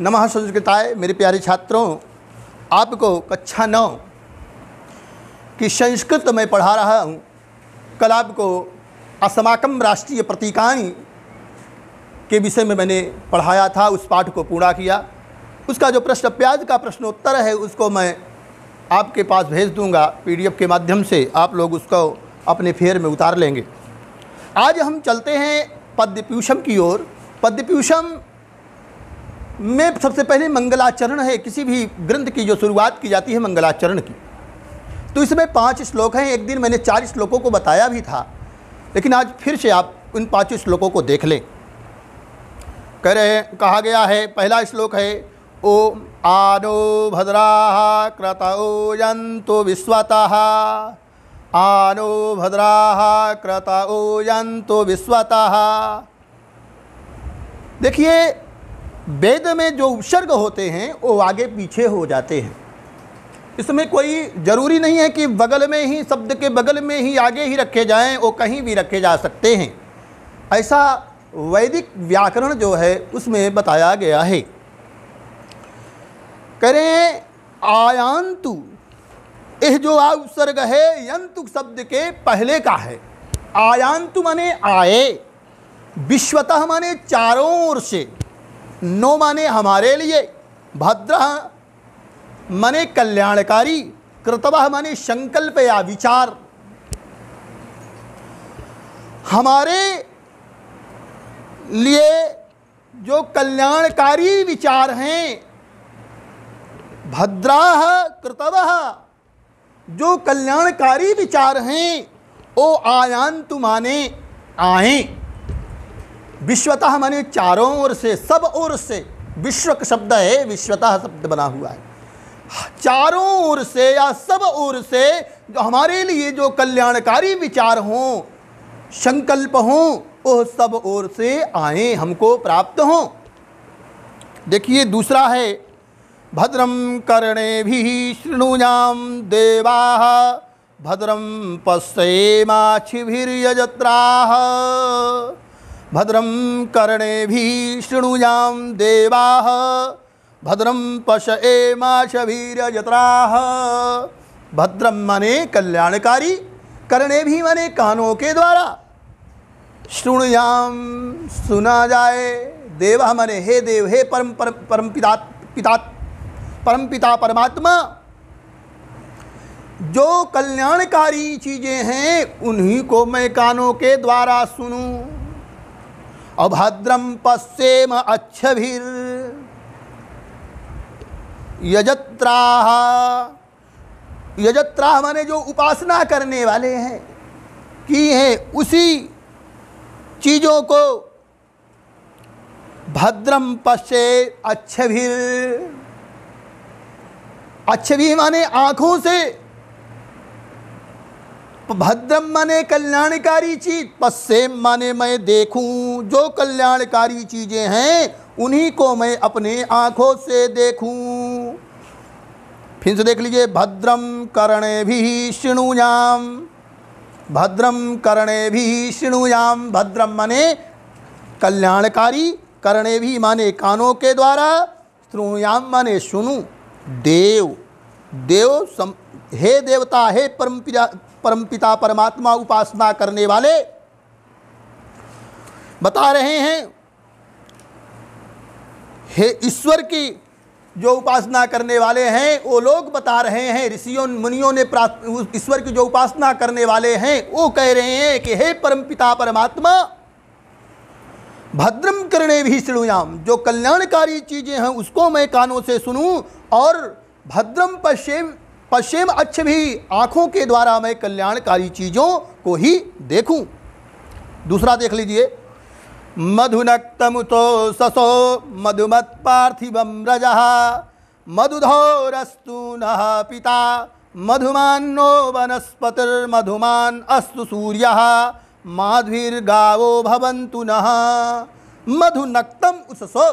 नमः संस्कृताय मेरे प्यारे छात्रों आपको कक्षा नौ की संस्कृत में पढ़ा रहा हूँ कल आपको असमाकम राष्ट्रीय प्रतीकानी के विषय में मैंने पढ़ाया था उस पाठ को पूरा किया उसका जो प्रश्न प्याज का प्रश्नोत्तर है उसको मैं आपके पास भेज दूंगा पीडीएफ के माध्यम से आप लोग उसको अपने फेर में उतार लेंगे आज हम चलते हैं पद्य की ओर पद्य में सबसे पहले मंगलाचरण है किसी भी ग्रंथ की जो शुरुआत की जाती है मंगलाचरण की तो इसमें पांच श्लोक हैं एक दिन मैंने चार श्लोकों को बताया भी था लेकिन आज फिर से आप उन पांच श्लोकों को देख लें कह रहे कहा गया है पहला श्लोक है ओम आनो भद्रा क्रतो यंतु विश्वतः आनो भद्रा क्रतो यंतु विश्वतः देखिए वेद में जो उपसर्ग होते हैं वो आगे पीछे हो जाते हैं इसमें कोई ज़रूरी नहीं है कि बगल में ही शब्द के बगल में ही आगे ही रखे जाएं वो कहीं भी रखे जा सकते हैं ऐसा वैदिक व्याकरण जो है उसमें बताया गया है करें आयांतु यह जो आ उपसर्ग है यंतु शब्द के पहले का है आयांतु माने आए विश्वतः माने चारों ओर से नो माने हमारे लिए भद्र माने कल्याणकारी कृतव माने संकल्प या विचार हमारे लिए जो कल्याणकारी विचार हैं भद्रा कृतव जो कल्याणकारी विचार हैं ओ आयान माने आए विश्वतः माने चारों ओर से सब ओर से विश्व शब्द है विश्वतः शब्द बना हुआ है चारों ओर से या सब ओर से जो हमारे लिए जो कल्याणकारी विचार हों संकल्प हों वह सब ओर से आए हमको प्राप्त हों देखिए दूसरा है भद्रम करणे भी श्रृणुयाम देवा भद्रम पश्येमाक्षिभिर्यजत्रा भद्रम भी भद्रं भद्रम पश ए भद्रं यत्रा भद्रम मने कल्याणकारी करणे भी मने कानों के द्वारा शृणुयाम सुना जाए देव मने हे देव हे परम परम परम पिता पिता परम पिता परमात्मा जो कल्याणकारी चीज़ें हैं उन्हीं को मैं कानों के द्वारा सुनूं अभद्रम पश्येम अच्छभिर यजत्राह माने जो उपासना करने वाले हैं की हैं उसी चीज़ों को भद्रम पश्चे अक्षभिर अच्छभिर माने आँखों से भद्रम माने कल्याणकारी चीज पश्चिम माने मैं देखूं जो कल्याणकारी चीज़ें हैं उन्हीं को मैं अपने आंखों से देखूं फिर से देख लीजिए भद्रम करणे भी शिणुयाम भद्रम करणे भी शिणुयाम भद्रम माने कल्याणकारी करणे भी माने कानों के द्वारा श्रुणुयाम माने सुनू देव देव सम हे देवता हे परम परमपिता परमात्मा उपासना करने वाले बता रहे हैं हे ईश्वर की जो उपासना करने वाले हैं वो लोग बता रहे हैं ऋषियों मुनियों ने ईश्वर की जो उपासना करने वाले हैं वो कह रहे हैं कि हे परमपिता परमात्मा भद्रम करने भी श्रृणुयाम जो कल्याणकारी चीज़ें हैं उसको मैं कानों से सुनूं और भद्रम पश्चिम पश्चिम अक्ष भी आंखों के द्वारा मैं कल्याणकारी चीज़ों को ही देखूं। दूसरा देख लीजिए तो ससो मधुमत पार्थिव रजा मधुधोरस्तु न पिता वनस्पति मधुमान अस्तु सूर्य गावो भवंतु न नक्तम उत्सो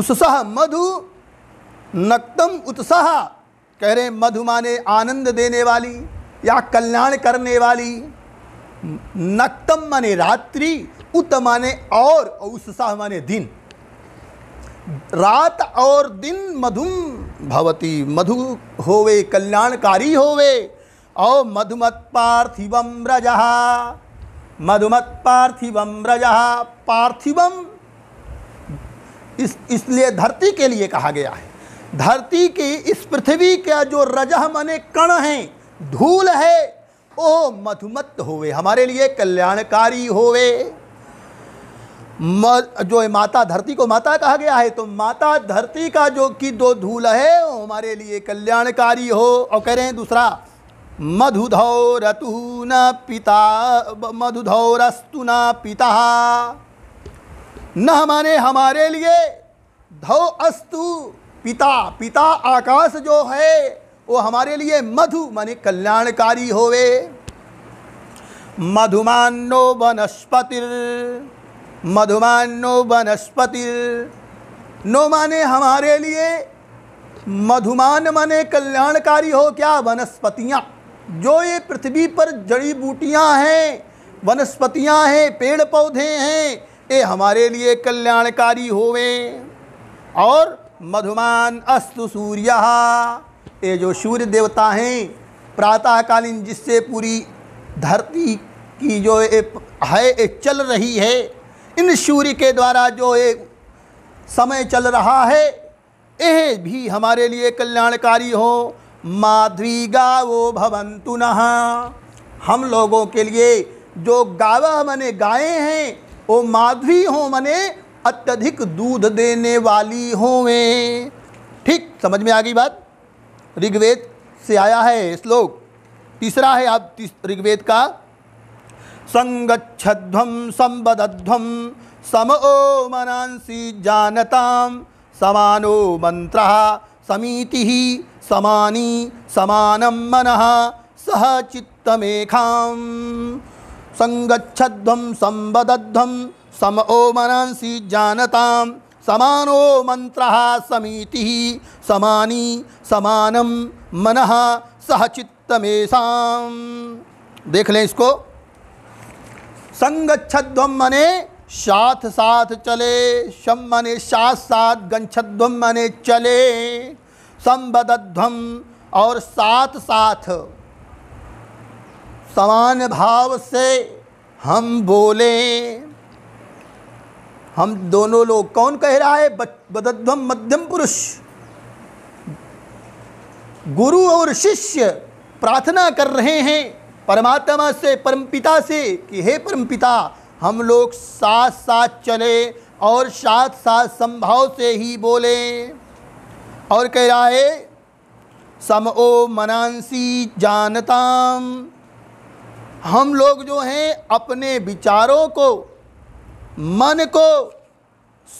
उत्साह मधु नक्तम उत्साह कह रहे मधुमाने आनंद देने वाली या कल्याण करने वाली नक्तम माने रात्रि उत माने और उत्साह माने दिन रात और दिन मधुम भवती मधु होवे कल्याणकारी होवे औ मधुमत पार्थिवम रजहा मधुमत पार्थिवम रजहा पार्थिवम इस इसलिए धरती के लिए कहा गया है धरती की इस पृथ्वी का जो रजह मने कण हैं धूल है ओ मधुमत होवे हमारे लिए कल्याणकारी होवे जो माता धरती को माता कहा गया है तो माता धरती का जो कि दो धूल है वो हमारे लिए कल्याणकारी हो और कह रहे हैं दूसरा मधुधौ रतु न पिता मधुधौरस्तु न पिता न हमारे हमारे लिए धौ अस्तु पिता पिता आकाश जो है वो हमारे लिए मधु माने कल्याणकारी होवे मधुमानो वनस्पतिर मधुमानो वनस्पतिर नो माने हमारे लिए मधुमान माने कल्याणकारी हो क्या वनस्पतियाँ जो ये पृथ्वी पर जड़ी बूटियाँ हैं वनस्पतियाँ हैं पेड़ पौधे हैं ये हमारे लिए कल्याणकारी होवे और मधुमान अस्तु सूर्य ये जो सूर्य देवता हैं प्रातःकालीन जिससे पूरी धरती की जो ये है ये चल रही है इन सूर्य के द्वारा जो ये समय चल रहा है यह भी हमारे लिए कल्याणकारी हो माधवी गावो भवंतु न हम लोगों के लिए जो गावा मने गायें हैं वो माधवी हो मने अत्यधिक दूध देने वाली होवें ठीक समझ में आ गई बात ऋग्वेद से आया है श्लोक तीसरा है आप ऋग्वेद का संगच्छध्वम संबदध्वम समो ओ मनांसी जानताम समानो मंत्र समीति समानी समानम मन सह चित्तमेखा संगच्छध्वम संबदध्वम सम मनसी जानता समानो मंत्र समीति समानी समानम मन सहचित्तमेशा देख लें इसको संग मने साथ साथ चले शम मने साथ साथ गंछध्वम मने चले संबद्धम और साथ साथ समान भाव से हम बोलें हम दोनों लोग कौन कह रहा है बदध्वम मध्यम पुरुष गुरु और शिष्य प्रार्थना कर रहे हैं परमात्मा से परमपिता से कि हे परमपिता हम लोग साथ साथ चले और साथ साथ संभाव से ही बोले और कह रहा है सम ओ मनांसी जानताम हम लोग जो हैं अपने विचारों को मन को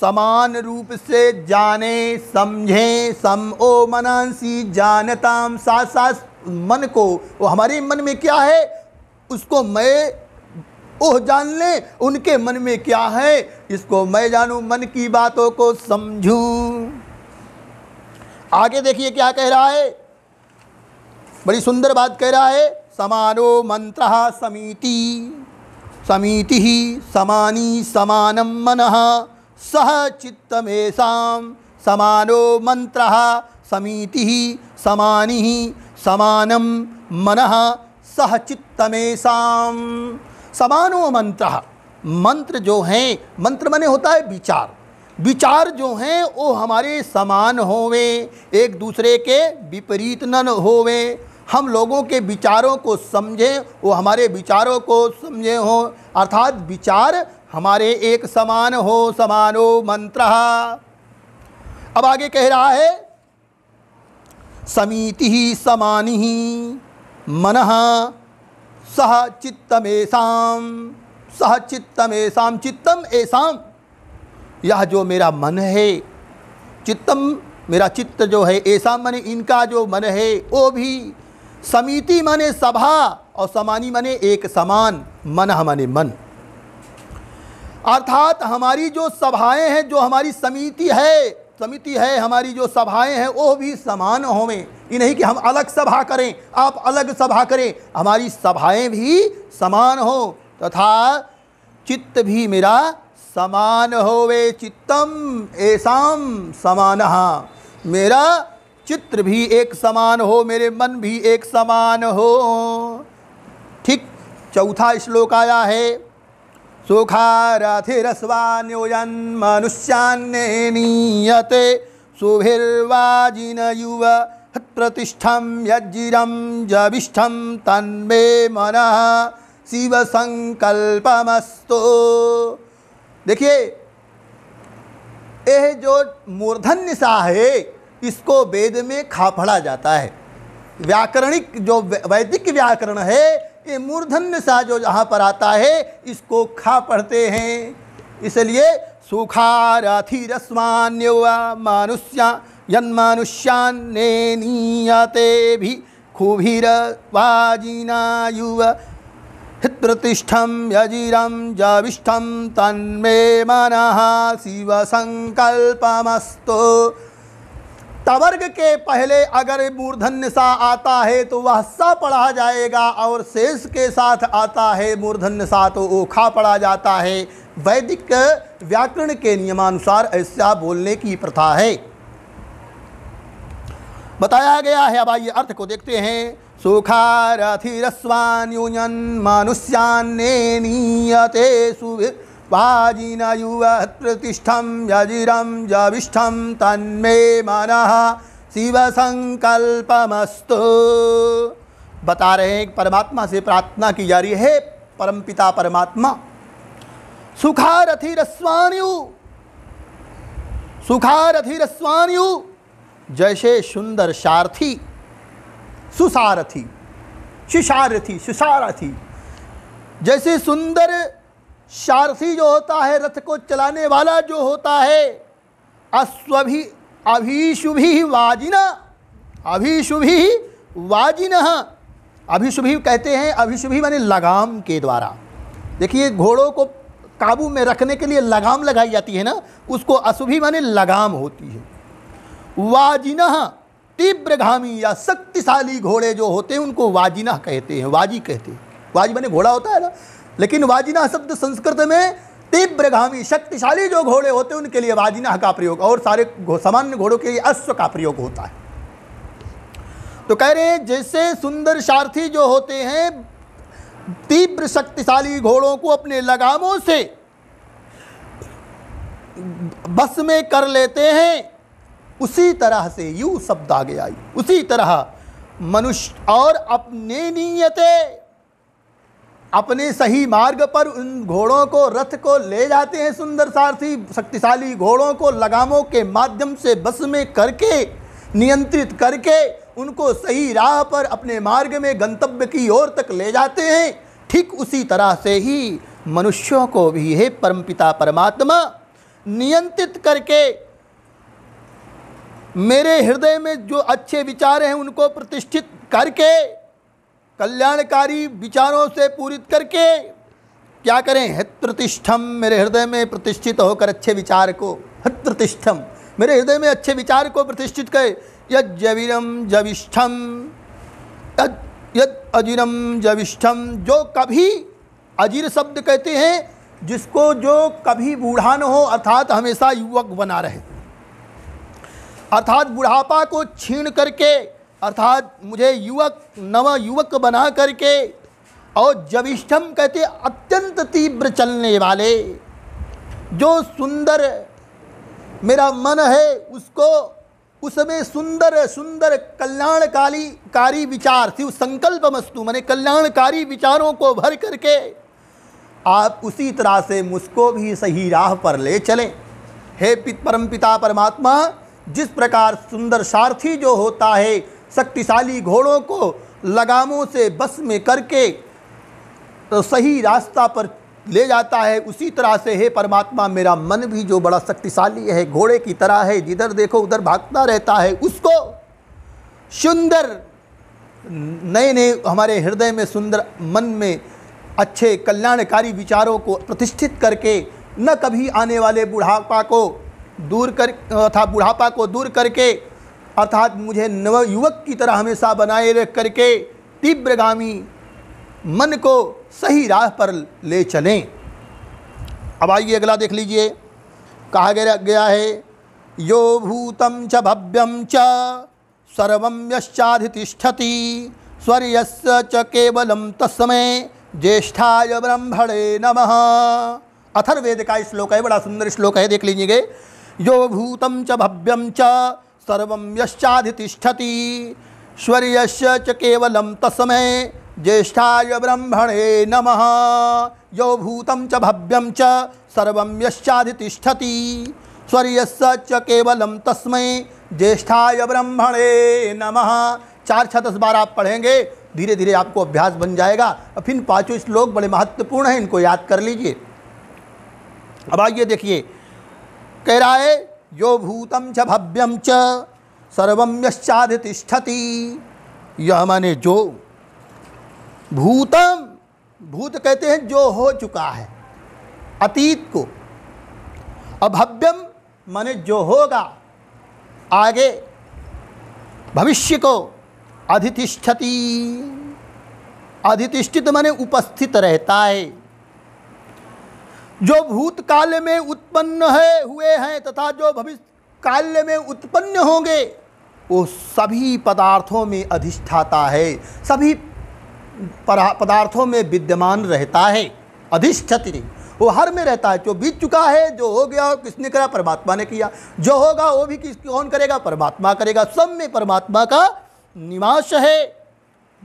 समान रूप से जाने समझें सम ओ मनांसी जानताम सा सास मन को वो हमारे मन में क्या है उसको मैं ओह जान लें उनके मन में क्या है इसको मैं जानूं मन की बातों को समझूं आगे देखिए क्या कह रहा है बड़ी सुंदर बात कह रहा है समानो मंत्र समिति समीति समानी समानम मन सह चित्तमेशा समानो मंत्र समीति समानी समानम मन सह चित्तमेशा समानो मंत्र मंत्र जो हैं मंत्र मने होता है विचार विचार जो हैं वो हमारे समान होवे एक दूसरे के विपरीत न होवे हम लोगों के विचारों को समझें वो हमारे विचारों को समझे हों अर्थात विचार हमारे एक समान हो समानो मंत्र अब आगे कह रहा है समिति ही समान ही मन सह चित्तमेशाम सह चित्तमेशाम चित्तम ऐसाम यह जो मेरा मन है चित्तम मेरा चित्त जो है ऐसा मन इनका जो मन है वो भी समिति माने सभा और समानी माने एक समान मन हमने मन अर्थात हमारी जो सभाएं हैं जो हमारी समिति है समिति है हमारी जो सभाएं हैं वो भी समान होवें ये नहीं कि हम अलग सभा करें आप अलग सभा करें हमारी सभाएं भी समान हो तथा चित्त भी मेरा समान होवे चित्तम ऐसा समान मेरा चित्र भी एक समान हो मेरे मन भी एक समान हो ठीक चौथा श्लोक आया है सुखा रस्वान्योजन मनुष्यान्य नीयते युव प्रतिष्ठम यज्जिम जविष्ठम तन्मे मन शिव संकल्पमस्तो देखिए यह जो मूर्धन्य सा है इसको वेद में खाफड़ा जाता है व्याकरणिक जो वैदिक व्याकरण है ये मूर्धन्य सा जो यहाँ पर आता है इसको खा पढ़ते हैं इसलिए सुखाराथिरस्मान्य मानुष्या यन नीयते भी वाजीना युव हिप्रतिष्ठम यजीरम जाविष्ठम तन्मे शिव शिवसङ्कल्पमस्तु तवर्ग के पहले अगर मूर्धन्य सा आता है तो वह सा पढ़ा जाएगा और शेष के साथ आता है मूर्धन्य सा तो ओखा पढ़ा जाता है वैदिक व्याकरण के नियमानुसार ऐसा बोलने की प्रथा है बताया गया है अब आइए अर्थ को देखते हैं सुखारथिस्वान्यून मनुष्यान्य नीयते सुविध वाजिनयुवत्प्रतिष्ठं यजिरं जविष्ठं तन्मे मनः शिवसङ्कल्पमस्तु बता रहे हैं परमात्मा से प्रार्थना की जा रही है परम पिता परमात्मा सुखारथि रस्वाणु सुखारथि रस्वाणु जैसे सुंदर सारथी सुसारथी सुसारथी सुसारथी जैसे सुंदर शारसी जो होता है रथ को चलाने वाला जो होता है अश्वभि अभिशुभि वाजिना अभिशुभि वाजिन अभिशुभि कहते हैं अभिशुभि माने लगाम के द्वारा देखिए घोड़ों को काबू में रखने के लिए लगाम लगाई जाती है ना उसको अशुभि माने लगाम होती है वाजिन घामी या शक्तिशाली घोड़े जो होते हैं उनको वाजिना कहते हैं वाजी कहते हैं वाजी माने घोड़ा होता है ना लेकिन वाजिना शब्द संस्कृत में तीव्रगामी शक्तिशाली जो घोड़े होते हैं उनके लिए वाजिना का प्रयोग और सारे घो, सामान्य घोड़ों के लिए अश्व का प्रयोग होता है तो कह रहे हैं जैसे सुंदर सारथी जो होते हैं तीव्र शक्तिशाली घोड़ों को अपने लगामों से बस में कर लेते हैं उसी तरह से यू शब्द आगे आई उसी तरह मनुष्य और अपने नियते अपने सही मार्ग पर उन घोड़ों को रथ को ले जाते हैं सुंदर सारथी शक्तिशाली घोड़ों को लगामों के माध्यम से बस में करके नियंत्रित करके उनको सही राह पर अपने मार्ग में गंतव्य की ओर तक ले जाते हैं ठीक उसी तरह से ही मनुष्यों को भी हे परमपिता परमात्मा नियंत्रित करके मेरे हृदय में जो अच्छे विचार हैं उनको प्रतिष्ठित करके कल्याणकारी विचारों से पूरित करके क्या करें हित प्रतिष्ठम मेरे हृदय में प्रतिष्ठित होकर अच्छे विचार को हित प्रतिष्ठम मेरे हृदय में अच्छे विचार को प्रतिष्ठित करे यद जवीरम जविष्ठम यद यद अजीरम जविष्ठम जो कभी अजीर शब्द कहते हैं जिसको जो कभी बूढ़ा न हो अर्थात हमेशा युवक बना रहे अर्थात बुढ़ापा को छीण करके अर्थात मुझे युवक नव युवक बना करके और जविष्ठम कहते अत्यंत तीव्र चलने वाले जो सुंदर मेरा मन है उसको उसमें सुंदर सुंदर कल्याणकारी कारी विचार शिव संकल्प मस्तु मैंने कल्याणकारी विचारों को भर करके आप उसी तरह से मुझको भी सही राह पर ले चलें हे पित परम पिता परमात्मा जिस प्रकार सुंदर सारथी जो होता है शक्तिशाली घोड़ों को लगामों से बस में करके तो सही रास्ता पर ले जाता है उसी तरह से हे परमात्मा मेरा मन भी जो बड़ा शक्तिशाली है घोड़े की तरह है जिधर देखो उधर भागता रहता है उसको सुंदर नए नए हमारे हृदय में सुंदर मन में अच्छे कल्याणकारी विचारों को प्रतिष्ठित करके न कभी आने वाले बुढ़ापा को दूर कर तथा बुढ़ापा को दूर करके अर्थात मुझे नव युवक की तरह हमेशा बनाए रख करके तीव्रगामी मन को सही राह पर ले चलें अब आइए अगला देख लीजिए कहा गया गया है यो भूतम च भव्यम च सर्व यश्चाधिष्ठति स्वर्यस् च केवलम तस्मय ज्येष्ठाय ब्रह्मणे नम अथर्वेद का श्लोक है बड़ा सुंदर श्लोक है देख लीजिए यो भूतम च भव्यम च सर्वं यश्चाधितिष्ठति श्वर्यस्य च केवलं तस्मै ज्येष्ठाय ब्रह्मणे नम यो भूत च भव्यं च सर्वं च केवलं तस्मै ज्येष्ठाय ब्रह्मणे नम चार छः दस बार आप पढ़ेंगे धीरे धीरे आपको अभ्यास बन जाएगा अब फिर पाँचों श्लोक बड़े महत्वपूर्ण हैं इनको याद कर लीजिए अब आइए देखिए कह रहा है यो भूतम च भव्यम च सर्वम यश्चाधितिष्ठति यह माने जो भूतम भूत कहते हैं जो हो चुका है अतीत को अभव्यम माने जो होगा आगे भविष्य को अधितिष्ठति अधितिष्ठित माने उपस्थित रहता है जो भूतकाल में उत्पन्न है हुए हैं तथा जो भविष्य काल में उत्पन्न होंगे वो सभी पदार्थों में अधिष्ठाता है सभी पदार्थों में विद्यमान रहता है अधिष्ठति वो हर में रहता है जो बीत चुका है जो हो गया किसने करा परमात्मा ने किया जो होगा वो भी किस कौन करेगा परमात्मा करेगा सब में परमात्मा का निवास है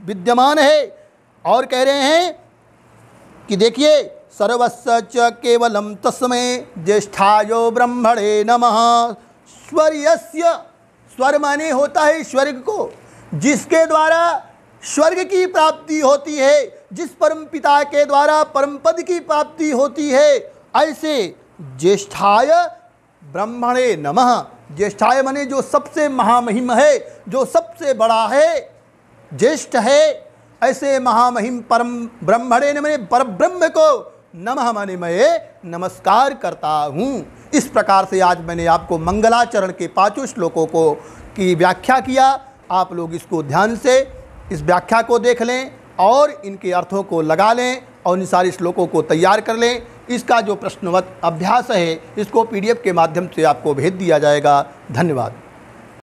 विद्यमान है और कह रहे हैं कि देखिए सर्वस्व च केवलं ज्येष्ठा ब्रह्मणे नम स्वर्य स्वर माने होता है स्वर्ग को जिसके द्वारा स्वर्ग की प्राप्ति होती है जिस परम पिता के द्वारा परम पद की प्राप्ति होती है ऐसे ज्येष्ठाय ब्रह्मणे नमः ज्येष्ठाय माने जो सबसे महामहिम है जो सबसे बड़ा है ज्येष्ठ है ऐसे महामहिम परम ब्रह्मणे ने मैंने पर ब्रह्म को नमः माने मैं नमस्कार करता हूँ इस प्रकार से आज मैंने आपको मंगलाचरण के पाँचों श्लोकों को की व्याख्या किया आप लोग इसको ध्यान से इस व्याख्या को देख लें और इनके अर्थों को लगा लें और इन सारे श्लोकों को तैयार कर लें इसका जो प्रश्नवत अभ्यास है इसको पीडीएफ के माध्यम से आपको भेज दिया जाएगा धन्यवाद